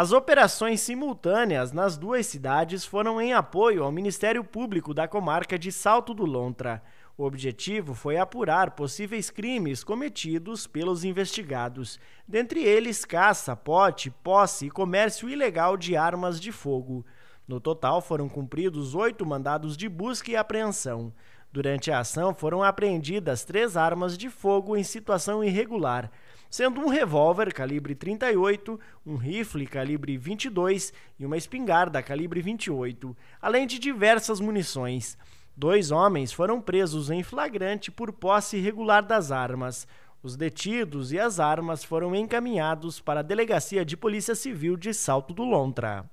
As operações simultâneas nas duas cidades foram em apoio ao Ministério Público da comarca de Salto do Lontra. O objetivo foi apurar possíveis crimes cometidos pelos investigados, dentre eles caça, pote, posse e comércio ilegal de armas de fogo. No total foram cumpridos oito mandados de busca e apreensão. Durante a ação foram apreendidas três armas de fogo em situação irregular, sendo um revólver calibre 38, um rifle calibre 22 e uma espingarda calibre 28, além de diversas munições. Dois homens foram presos em flagrante por posse irregular das armas. Os detidos e as armas foram encaminhados para a Delegacia de Polícia Civil de Salto do Lontra.